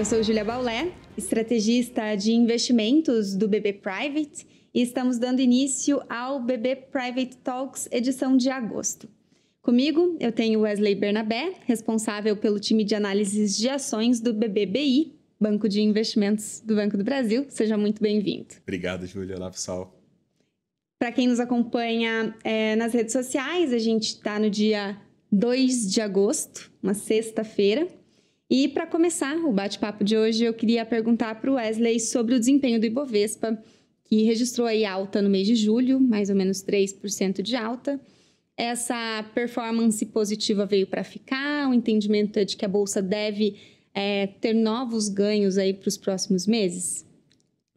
Eu sou Julia Baulé, estrategista de investimentos do BB Private e estamos dando início ao BB Private Talks edição de agosto. Comigo eu tenho Wesley Bernabé, responsável pelo time de análises de ações do BBBI, Banco de Investimentos do Banco do Brasil. Seja muito bem-vindo. Obrigado, Júlia. Olá, pessoal. Para quem nos acompanha é, nas redes sociais, a gente está no dia 2 de agosto, uma sexta-feira. E para começar o bate-papo de hoje, eu queria perguntar para o Wesley sobre o desempenho do Ibovespa, que registrou aí alta no mês de julho, mais ou menos 3% de alta. Essa performance positiva veio para ficar, o entendimento é de que a bolsa deve é, ter novos ganhos aí para os próximos meses?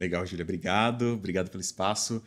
Legal, Júlia, obrigado, obrigado pelo espaço.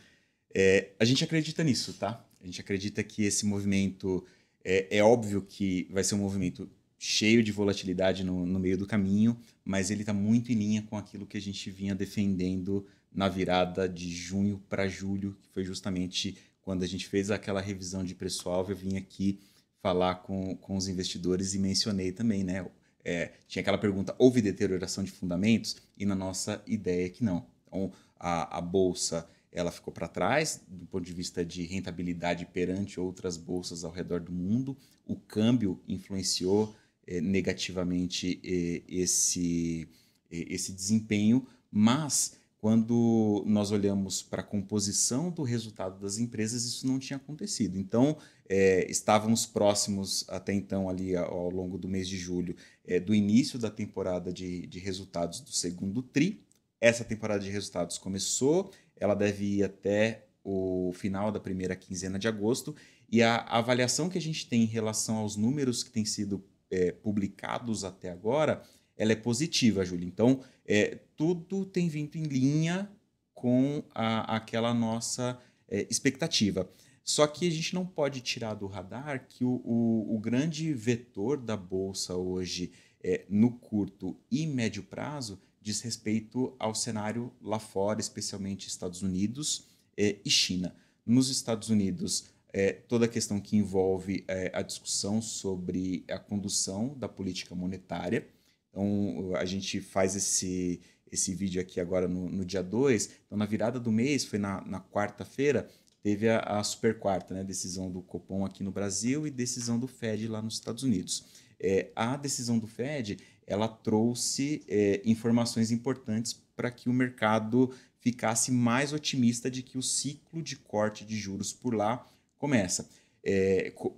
É, a gente acredita nisso, tá? A gente acredita que esse movimento é, é óbvio que vai ser um movimento cheio de volatilidade no, no meio do caminho, mas ele está muito em linha com aquilo que a gente vinha defendendo na virada de junho para julho, que foi justamente quando a gente fez aquela revisão de preço-alvo. Eu vim aqui falar com, com os investidores e mencionei também, né? É, tinha aquela pergunta: houve deterioração de fundamentos? E na nossa ideia é que não. Então, a, a bolsa ela ficou para trás do ponto de vista de rentabilidade perante outras bolsas ao redor do mundo. O câmbio influenciou é, negativamente é, esse, é, esse desempenho, mas quando nós olhamos para a composição do resultado das empresas, isso não tinha acontecido. Então, é, estávamos próximos até então, ali ao longo do mês de julho, é, do início da temporada de, de resultados do segundo TRI. Essa temporada de resultados começou, ela deve ir até o final da primeira quinzena de agosto, e a avaliação que a gente tem em relação aos números que têm sido é, publicados até agora, ela é positiva, Júlia. Então, é, tudo tem vindo em linha com a, aquela nossa é, expectativa. Só que a gente não pode tirar do radar que o, o, o grande vetor da Bolsa hoje, é, no curto e médio prazo, diz respeito ao cenário lá fora, especialmente Estados Unidos é, e China. Nos Estados Unidos, é, toda a questão que envolve é, a discussão sobre a condução da política monetária. Então, a gente faz esse, esse vídeo aqui agora no, no dia 2. Então, na virada do mês, foi na, na quarta-feira, teve a, a super quarta, né? Decisão do Copom aqui no Brasil e decisão do Fed lá nos Estados Unidos. É, a decisão do Fed ela trouxe é, informações importantes para que o mercado ficasse mais otimista de que o ciclo de corte de juros por lá começa. É, co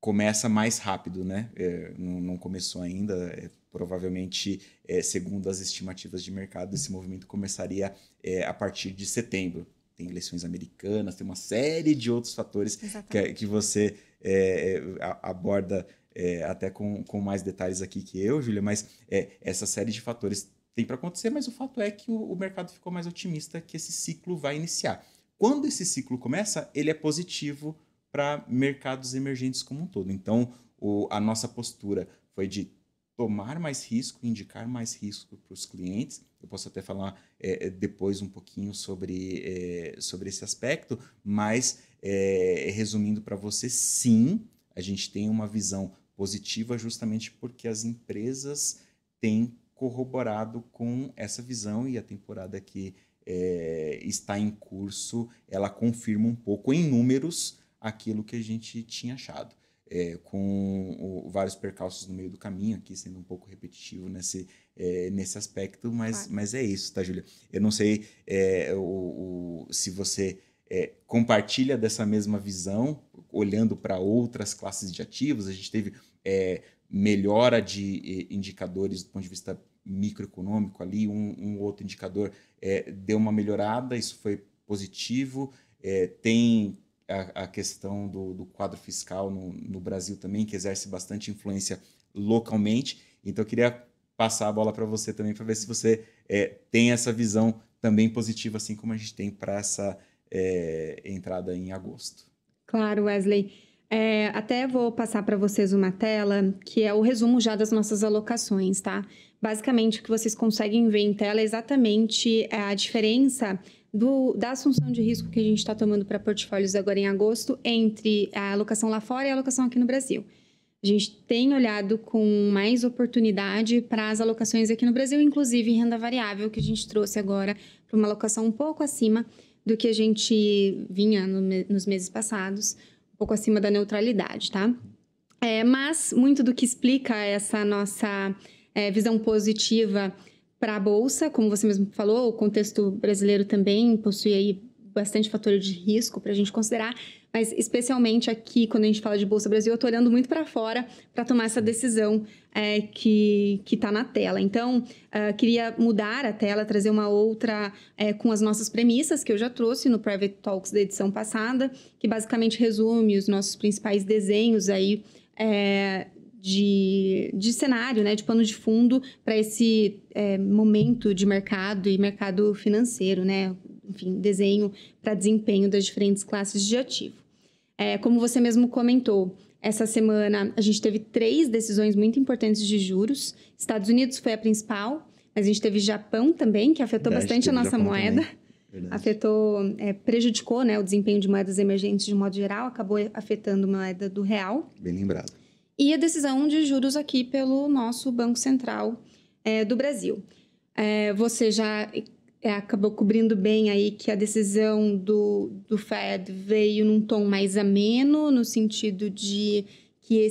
começa mais rápido, né? É, não, não, começou ainda. É, provavelmente, é, segundo as estimativas de mercado, esse movimento começaria é, a partir de setembro. Tem eleições americanas, tem uma série de outros fatores que, é, que, você aborda até com, com mais detalhes aqui que eu, Júlia, mas essa série de fatores tem para acontecer, mas o fato é que o, o mercado ficou mais otimista que esse ciclo vai iniciar. Quando esse ciclo começa, ele é positivo para mercados emergentes como um todo. Então, o, a nossa postura foi de tomar mais risco, indicar mais risco para os clientes. Eu posso até falar é, é, depois um pouquinho sobre, é, sobre esse aspecto, mas é, resumindo para você, sim, a gente tem uma visão positiva justamente porque as empresas têm corroborado com essa visão e a temporada que é, está em curso, ela confirma um pouco em números aquilo que a gente tinha achado. É, com o, vários percalços no meio do caminho, aqui sendo um pouco repetitivo nesse, é, nesse aspecto, mas, claro. mas é isso, tá, Júlia? Eu não sei é, o, o, se você compartilha dessa mesma visão, olhando para outras classes de ativos, a gente teve melhora de indicadores do ponto de vista microeconômico ali, um, um outro indicador é, deu uma melhorada, isso foi positivo. É, tem a, a questão do, do, quadro fiscal no, no, Brasil também, que exerce bastante influência localmente. Então, eu queria passar a bola para você também, para ver se você é, tem essa visão também positiva, assim como a gente tem para essa é, entrada em agosto. Claro, Wesley. É, até vou passar para vocês uma tela que é o resumo já das nossas alocações, tá? Basicamente, o que vocês conseguem ver em tela é exatamente é, a diferença do, da assunção de risco que a gente está tomando para portfólios agora em agosto entre a alocação lá fora e a alocação aqui no Brasil. A gente tem olhado com mais oportunidade para as alocações aqui no Brasil, inclusive em renda variável, que a gente trouxe agora para uma alocação um pouco acima do que a gente vinha no, nos meses passados pouco acima da neutralidade, tá? É, mas muito do que explica essa nossa é, visão positiva para a bolsa, como você mesmo falou, o contexto brasileiro também possui aí bastante fator de risco para a gente considerar, mas especialmente aqui, quando a gente fala de Bolsa Brasil, eu estou olhando muito para fora para tomar essa decisão é, que está na tela. Então, uh, queria mudar a tela, trazer uma outra é, com as nossas premissas que eu já trouxe no Private Talks da edição passada, que basicamente resume os nossos principais desenhos aí. É, de, de cenário, né, de pano de fundo para esse é, momento de mercado e mercado financeiro, né, enfim, desenho para desempenho das diferentes classes de ativo. É, como você mesmo comentou, essa semana a gente teve três decisões muito importantes de juros. Estados Unidos foi a principal, mas a gente teve Japão também, que afetou Verdade, bastante a nossa Japão moeda. Afetou, é, prejudicou né, o desempenho de moedas emergentes de modo geral, acabou afetando a moeda do real. Bem lembrado. E a decisão de juros aqui pelo nosso Banco Central é, do Brasil. É, você já é, acabou cobrindo bem aí que a decisão do, do Fed veio num tom mais ameno, no sentido de que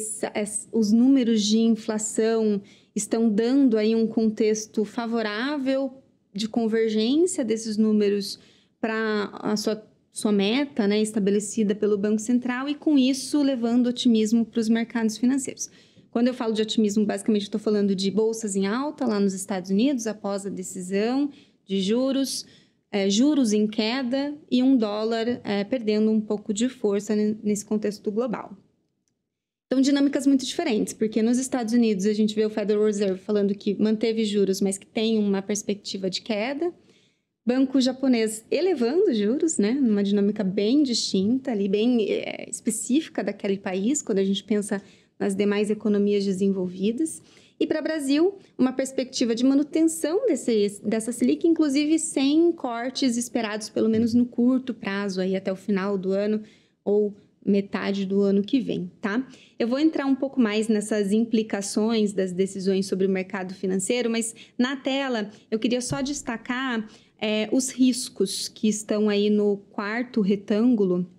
os números de inflação estão dando aí um contexto favorável de convergência desses números para a sua, sua meta né, estabelecida pelo Banco Central e, com isso, levando otimismo para os mercados financeiros. Quando eu falo de otimismo, basicamente estou falando de bolsas em alta lá nos Estados Unidos após a decisão, de juros, é, juros em queda e um dólar é, perdendo um pouco de força nesse contexto global. Então, dinâmicas muito diferentes, porque nos Estados Unidos a gente vê o Federal Reserve falando que manteve juros, mas que tem uma perspectiva de queda. Banco japonês elevando juros, né, numa dinâmica bem distinta, ali, bem é, específica daquele país, quando a gente pensa nas demais economias desenvolvidas. E para o Brasil, uma perspectiva de manutenção desse, dessa Selic, inclusive sem cortes esperados, pelo menos no curto prazo, aí até o final do ano ou metade do ano que vem, tá? Eu vou entrar um pouco mais nessas implicações das decisões sobre o mercado financeiro, mas na tela eu queria só destacar é, os riscos que estão aí no quarto retângulo.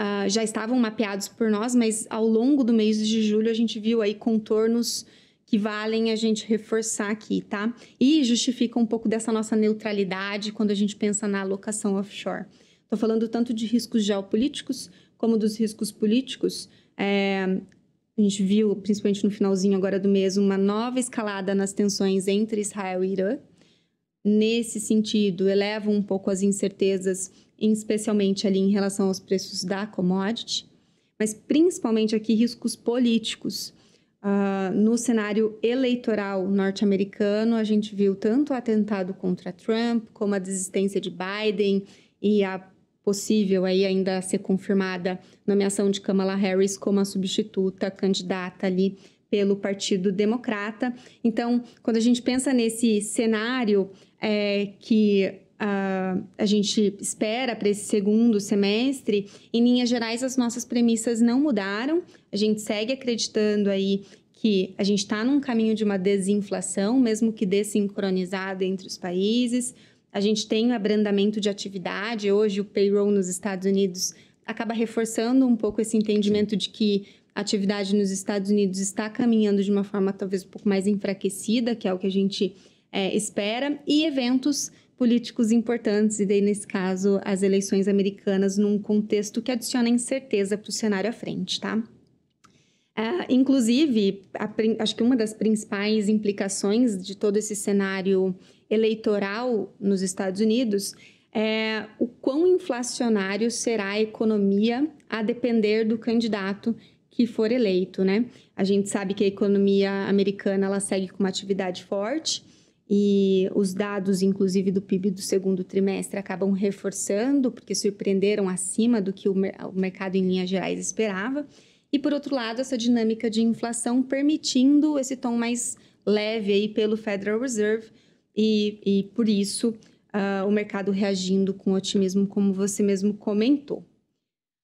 Uh, já estavam mapeados por nós, mas ao longo do mês de julho a gente viu aí contornos que valem a gente reforçar aqui, tá? E justifica um pouco dessa nossa neutralidade quando a gente pensa na alocação offshore. Estou falando tanto de riscos geopolíticos como dos riscos políticos. É, a gente viu, principalmente no finalzinho agora do mês, uma nova escalada nas tensões entre Israel e Irã. Nesse sentido, elevam um pouco as incertezas, especialmente ali em relação aos preços da commodity, mas principalmente aqui riscos políticos. Uh, no cenário eleitoral norte-americano, a gente viu tanto o atentado contra Trump, como a desistência de Biden e a possível aí ainda ser confirmada nomeação de Kamala Harris como a substituta candidata ali pelo Partido Democrata. Então, quando a gente pensa nesse cenário é, que a, gente espera para esse segundo semestre, em linhas gerais, as nossas premissas não mudaram. A gente segue acreditando aí que a gente está num caminho de uma desinflação, mesmo que desincronizada entre os países. A gente tem o um abrandamento de atividade. Hoje, o payroll nos Estados Unidos acaba reforçando um pouco esse entendimento de que a atividade nos Estados Unidos está caminhando de uma forma talvez um pouco mais enfraquecida, que é o que a gente é, espera, e eventos políticos importantes, e daí, nesse caso, as eleições americanas, num contexto que adiciona incerteza para o cenário à frente, tá? Uh, inclusive, a, acho que uma das principais implicações de todo esse cenário eleitoral nos Estados Unidos é o quão inflacionário será a economia a depender do candidato que for eleito, né? A gente sabe que a economia americana ela segue com uma atividade forte e os dados, inclusive, do PIB do segundo trimestre acabam reforçando, porque surpreenderam acima do que o, mercado em linhas gerais esperava. E, por outro lado, essa dinâmica de inflação permitindo esse tom mais leve aí pelo Federal Reserve e, e por isso, uh, o mercado reagindo com otimismo, como você mesmo comentou.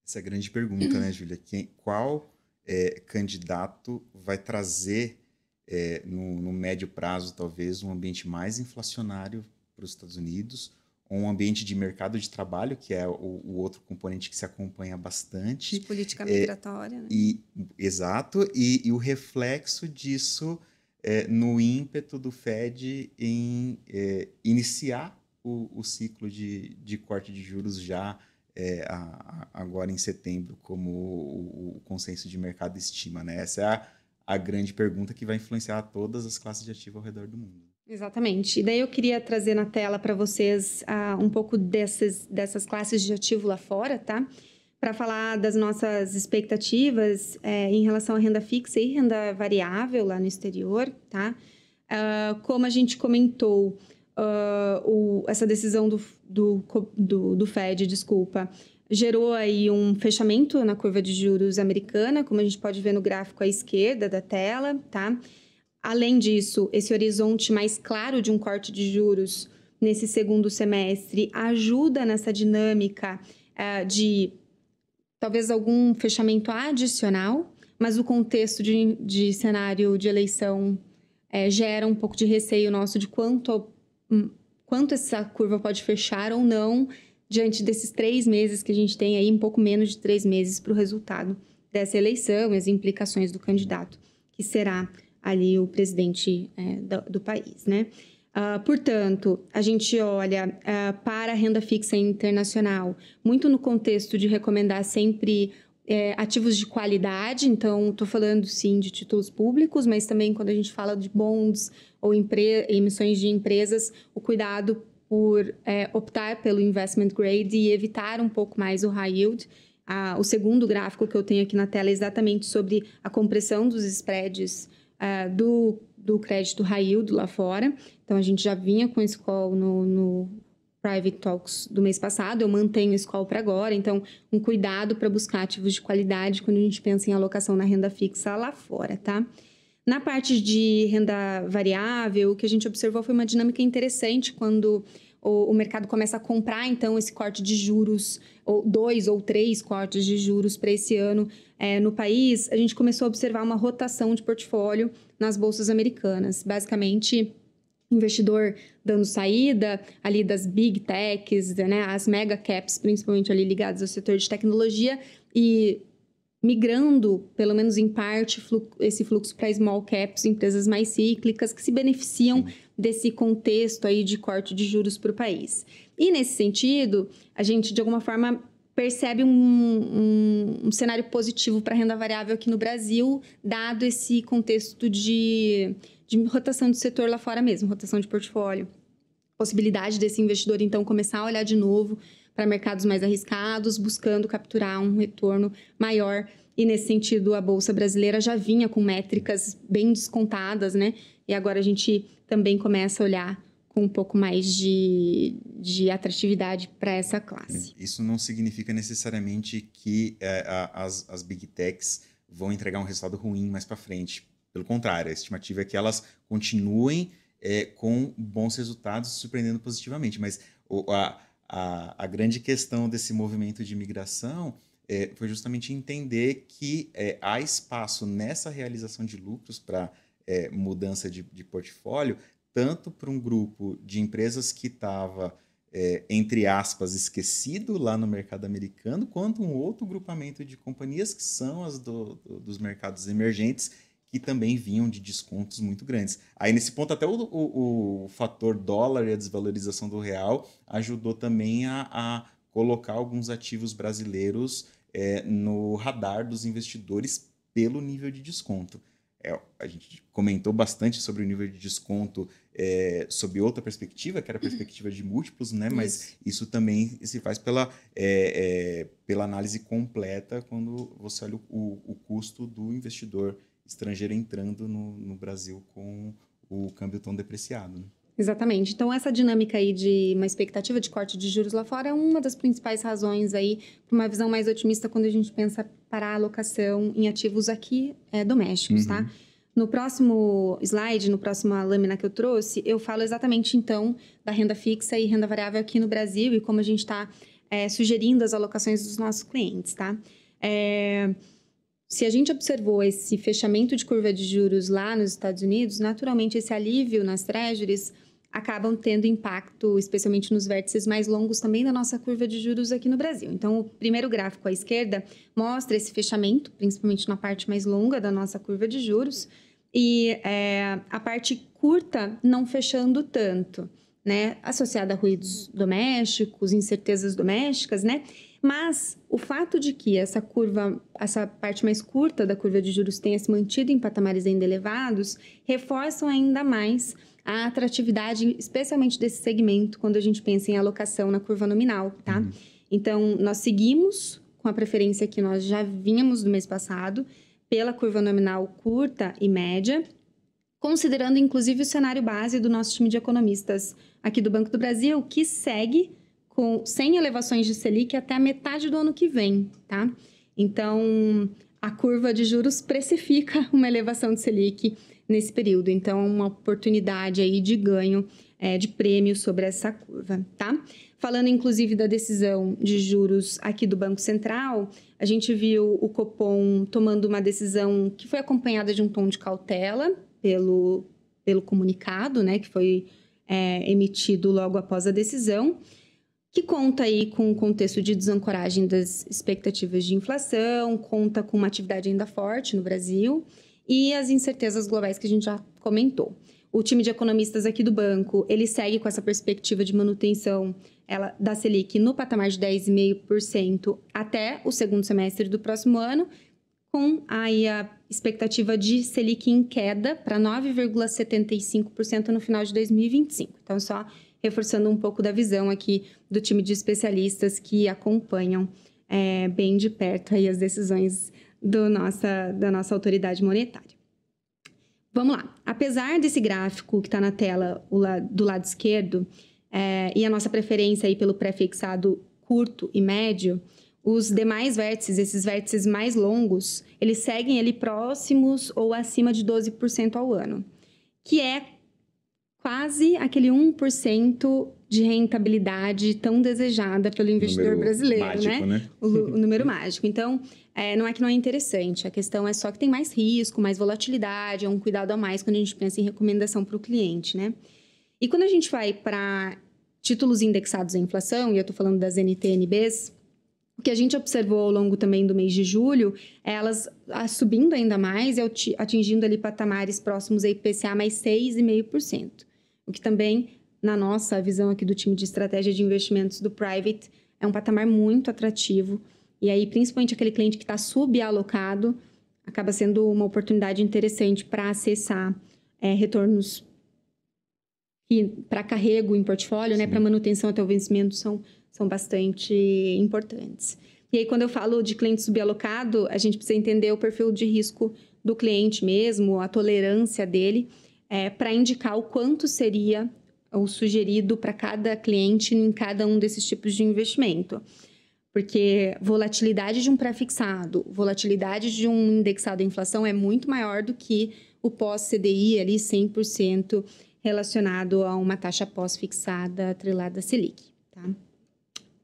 Essa é a grande pergunta, né, Júlia? Qual é, candidato vai trazer é, no, no, médio prazo, talvez, um ambiente mais inflacionário para os Estados Unidos, ou um ambiente de mercado de trabalho, que é o, o outro componente que se acompanha bastante. De política é, migratória, é, né? E, exato, e, e, o reflexo disso é, no ímpeto do Fed em é, iniciar o, o ciclo de, de corte de juros já. É, a, a, agora em setembro, como o, o, consenso de mercado estima. Né? Essa é a, a grande pergunta que vai influenciar todas as classes de ativo ao redor do mundo. Exatamente. E daí eu queria trazer na tela para vocês uh, um pouco dessas, dessas classes de ativo lá fora, tá? Para falar das nossas expectativas é, em relação à renda fixa e renda variável lá no exterior, tá? Uh, como a gente comentou, uh, o, essa decisão do, do, do, do FED, desculpa, gerou aí um fechamento na curva de juros americana, como a gente pode ver no gráfico à esquerda da tela, tá? Além disso, esse horizonte mais claro de um corte de juros nesse segundo semestre ajuda nessa dinâmica uh, de talvez algum fechamento adicional, mas o contexto de, de cenário de eleição é, gera um pouco de receio nosso de quanto, hum, quanto essa curva pode fechar ou não, diante desses três meses que a gente tem aí, um pouco menos de três meses para o resultado dessa eleição e as implicações do candidato que será ali o presidente é, do, do, país, né? Uh, portanto, a gente olha uh, para a renda fixa internacional muito no contexto de recomendar sempre é, ativos de qualidade, então estou falando sim de títulos públicos, mas também quando a gente fala de bonds ou emissões de empresas, o cuidado por é, optar pelo investment grade e evitar um pouco mais o high yield. Ah, o segundo gráfico que eu tenho aqui na tela é exatamente sobre a compressão dos spreads ah, do, do crédito high yield lá fora. Então, a gente já vinha com esse call no, no Private Talks do mês passado, eu mantenho esse call para agora. Então, um cuidado para buscar ativos de qualidade quando a gente pensa em alocação na renda fixa lá fora, tá? Na parte de renda variável, o que a gente observou foi uma dinâmica interessante quando o, o mercado começa a comprar então esse corte de juros, ou dois ou três cortes de juros para esse ano é, no país, a gente começou a observar uma rotação de portfólio nas bolsas americanas. Basicamente, investidor dando saída ali das big techs, né, as mega caps, principalmente ali ligadas ao setor de tecnologia e migrando, pelo menos em parte, flu esse fluxo para small caps, empresas mais cíclicas que se beneficiam Sim desse contexto aí de corte de juros para o país. E nesse sentido, a gente de alguma forma percebe um, um, um cenário positivo para a renda variável aqui no Brasil, dado esse contexto de, de rotação de setor lá fora mesmo, rotação de portfólio. Possibilidade desse investidor, então, começar a olhar de novo para mercados mais arriscados, buscando capturar um retorno maior e nesse sentido, a bolsa brasileira já vinha com métricas bem descontadas, né? E agora a gente também começa a olhar com um pouco mais de, de atratividade para essa classe. Isso não significa necessariamente que é, as, as big techs vão entregar um resultado ruim mais para frente. Pelo contrário, a estimativa é que elas continuem é, com bons resultados, surpreendendo positivamente. Mas o, a, a, a grande questão desse movimento de migração é, foi justamente entender que é, há espaço nessa realização de lucros para é, mudança de, de, portfólio, tanto para um grupo de empresas que estava, é, entre aspas, esquecido lá no mercado americano, quanto um outro grupamento de companhias que são as do, do, dos mercados emergentes que também vinham de descontos muito grandes. Aí nesse ponto até o, o, o fator dólar e a desvalorização do real ajudou também a, a colocar alguns ativos brasileiros é, no radar dos investidores pelo nível de desconto. É, a gente comentou bastante sobre o nível de desconto é, sob outra perspectiva, que era a uhum. perspectiva de múltiplos, né? Isso. Mas isso também se faz pela, é, é, pela análise completa quando você olha o, o custo do investidor estrangeiro entrando no, no Brasil com o câmbio tão depreciado. Né? Exatamente. Então, essa dinâmica aí de uma expectativa de corte de juros lá fora é uma das principais razões aí para uma visão mais otimista quando a gente pensa para a alocação em ativos aqui é, domésticos, tá? uhum. tá? No próximo slide, no próximo lâmina que eu trouxe, eu falo exatamente então da renda fixa e renda variável aqui no Brasil e como a gente está é, sugerindo as alocações dos nossos clientes, tá? É, se a gente observou esse fechamento de curva de juros lá nos Estados Unidos, naturalmente esse alívio nas treasuries acabam tendo impacto, especialmente nos vértices mais longos também da nossa curva de juros aqui no Brasil. Então, o primeiro gráfico à esquerda mostra esse fechamento, principalmente na parte mais longa da nossa curva de juros, e é, a parte curta não fechando tanto, né? Associada a ruídos domésticos, incertezas domésticas, né? Mas o fato de que essa curva, essa parte mais curta da curva de juros tenha se mantido em patamares ainda elevados, reforçam ainda mais a atratividade, especialmente desse segmento, quando a gente pensa em alocação na curva nominal, tá? Uhum. Então, nós seguimos com a preferência que nós já vínhamos do mês passado, pela curva nominal curta e média, considerando inclusive o cenário base do nosso time de economistas aqui do Banco do Brasil, que segue com sem elevações de Selic até a metade do ano que vem, tá? Então, a curva de juros precifica uma elevação de Selic nesse período. Então, é uma oportunidade aí de ganho é, de prêmio sobre essa curva, tá? Falando inclusive da decisão de juros aqui do Banco Central, a gente viu o Copom tomando uma decisão que foi acompanhada de um tom de cautela pelo, pelo comunicado, né, que foi é, emitido logo após a decisão, que conta aí com o contexto de desancoragem das expectativas de inflação, conta com uma atividade ainda forte no Brasil e as incertezas globais que a gente já comentou. O time de economistas aqui do banco, ele segue com essa perspectiva de manutenção ela, da Selic no patamar de 10,5% até o segundo semestre do próximo ano, com aí a expectativa de Selic em queda para 9,75% no final de 2025. Então, só reforçando um pouco da visão aqui do time de especialistas que acompanham é, bem de perto aí as decisões do nossa, da nossa autoridade monetária. Vamos lá. Apesar desse gráfico que está na tela la, do lado esquerdo é, e a nossa preferência aí pelo prefixado curto e médio, os demais vértices, esses vértices mais longos, eles seguem ali próximos ou acima de 12% ao ano, que é quase aquele 1% de rentabilidade tão desejada pelo investidor número brasileiro, né? mágico, né? né? O, o, número mágico. Então, é, não é que não é interessante. A questão é só que tem mais risco, mais volatilidade, é um cuidado a mais quando a gente pensa em recomendação para o cliente, né? E quando a gente vai para títulos indexados à inflação, e eu estou falando das NTNBs, o que a gente observou ao longo também do mês de julho, é elas subindo ainda mais, e atingindo ali patamares próximos a IPCA mais 6,5%, o que também na nossa visão aqui do time de estratégia de investimentos do private, é um patamar muito atrativo. E aí, principalmente aquele cliente que está subalocado, acaba sendo uma oportunidade interessante para acessar é, retornos para carrego em portfólio, né, para manutenção até o vencimento, são, são bastante importantes. E aí, quando eu falo de cliente subalocado, a gente precisa entender o perfil de risco do cliente mesmo, a tolerância dele, é, para indicar o quanto seria o sugerido para cada cliente em cada um desses tipos de investimento. Porque volatilidade de um pré-fixado, volatilidade de um indexado à inflação é muito maior do que o pós-CDI ali 100% relacionado a uma taxa pós-fixada atrelada à Selic, tá?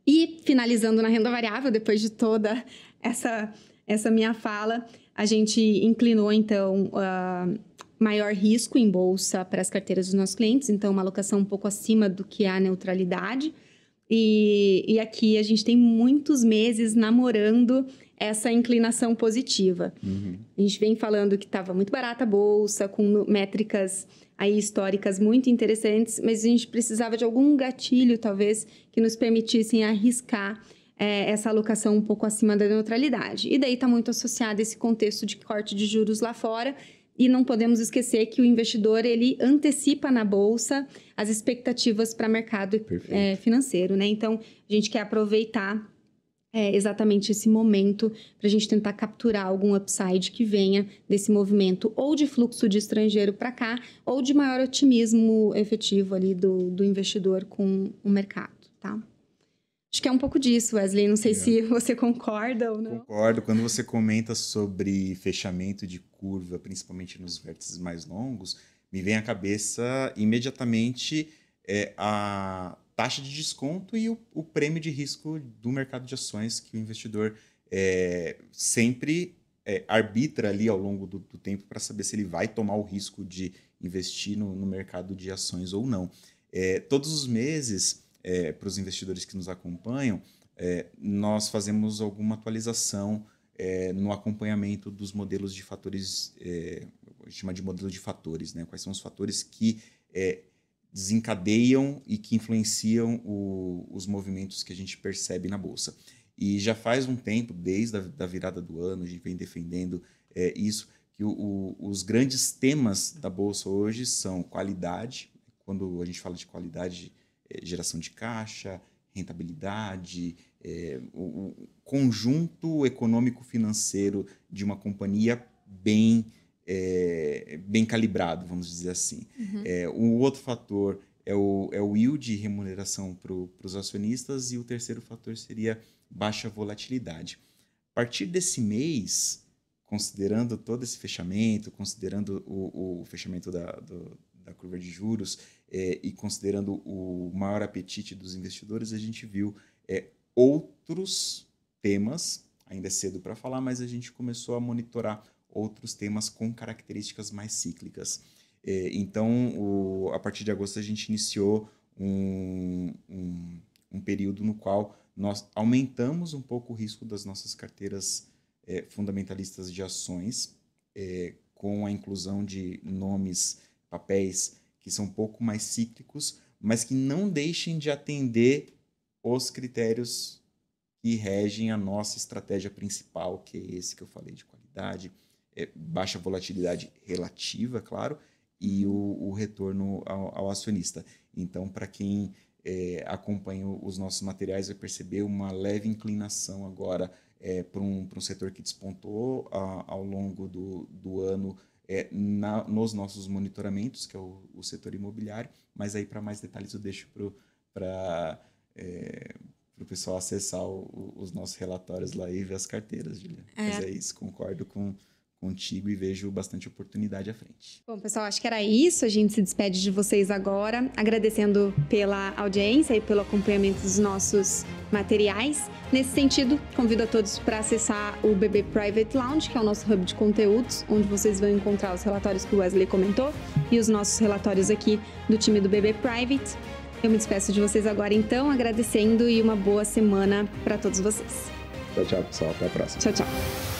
E finalizando na renda variável, depois de toda essa essa minha fala, a gente inclinou então uh, maior risco em bolsa para as carteiras dos nossos clientes, então uma alocação um pouco acima do que a neutralidade. E, e aqui a gente tem muitos meses namorando essa inclinação positiva. Uhum. A gente vem falando que estava muito barata a bolsa, com métricas aí históricas muito interessantes, mas a gente precisava de algum gatilho, talvez, que nos permitissem arriscar é, essa alocação um pouco acima da neutralidade. E daí está muito associado esse contexto de corte de juros lá fora e não podemos esquecer que o investidor ele antecipa na bolsa as expectativas para mercado é, financeiro, né? Então a gente quer aproveitar é, exatamente esse momento para a gente tentar capturar algum upside que venha desse movimento ou de fluxo de estrangeiro para cá ou de maior otimismo efetivo ali do, do investidor com o mercado, tá? Acho que é um pouco disso, Wesley. Não sei é. se você concorda ou não. Concordo. Quando você comenta sobre fechamento de curva, principalmente nos vértices mais longos, me vem à cabeça imediatamente é, a taxa de desconto e o, o, prêmio de risco do mercado de ações que o investidor é, sempre é, arbitra ali ao longo do, do tempo para saber se ele vai tomar o risco de investir no, no mercado de ações ou não. É, todos os meses é, para os investidores que nos acompanham, é, nós fazemos alguma atualização é, no acompanhamento dos modelos de fatores, é, chama de modelo de fatores, né? Quais são os fatores que é, desencadeiam e que influenciam o, os movimentos que a gente percebe na bolsa. E já faz um tempo, desde a da virada do ano, a gente vem defendendo é, isso, que o, o, os grandes temas da bolsa hoje são qualidade. Quando a gente fala de qualidade, eh, geração de caixa, rentabilidade, é, o, o, conjunto econômico financeiro de uma companhia bem, é, bem calibrado, vamos dizer assim. Uhum. É, o outro fator é o, é o yield, remuneração para os acionistas, e o terceiro fator seria baixa volatilidade. A partir desse mês, considerando todo esse fechamento, considerando o, o fechamento da, do, da curva de juros, é, e considerando o maior apetite dos investidores, a gente viu é, outros temas, ainda é cedo para falar, mas a gente começou a monitorar outros temas com características mais cíclicas. É, então, o, a partir de agosto, a gente iniciou um, um, um, período no qual nós aumentamos um pouco o risco das nossas carteiras é, fundamentalistas de ações, é, com a inclusão de nomes, papéis que são um pouco mais cíclicos, mas que não deixem de atender os critérios que regem a nossa estratégia principal, que é esse que eu falei de qualidade, é baixa volatilidade relativa, claro, e o, o retorno ao, ao, acionista. Então, para quem é, acompanha os nossos materiais, vai perceber uma leve inclinação agora é, para um, um setor que despontou a, ao longo do, do ano é, na, nos nossos monitoramentos, que é o, o setor imobiliário, mas aí para mais detalhes eu deixo para é, o pessoal acessar o, os nossos relatórios lá e ver as carteiras, Juliana. É. Mas é isso, concordo com, contigo e vejo bastante oportunidade à frente. Bom, pessoal, acho que era isso. A gente se despede de vocês agora, agradecendo pela audiência e pelo acompanhamento dos nossos materiais. Nesse sentido, convido a todos para acessar o BB Private Lounge, que é o nosso hub de conteúdos, onde vocês vão encontrar os relatórios que o Wesley comentou e os nossos relatórios aqui do time do BB Private. Eu me despeço de vocês agora, então, agradecendo e uma boa semana para todos vocês. Tchau, tchau, pessoal. Até a próxima. Tchau, tchau.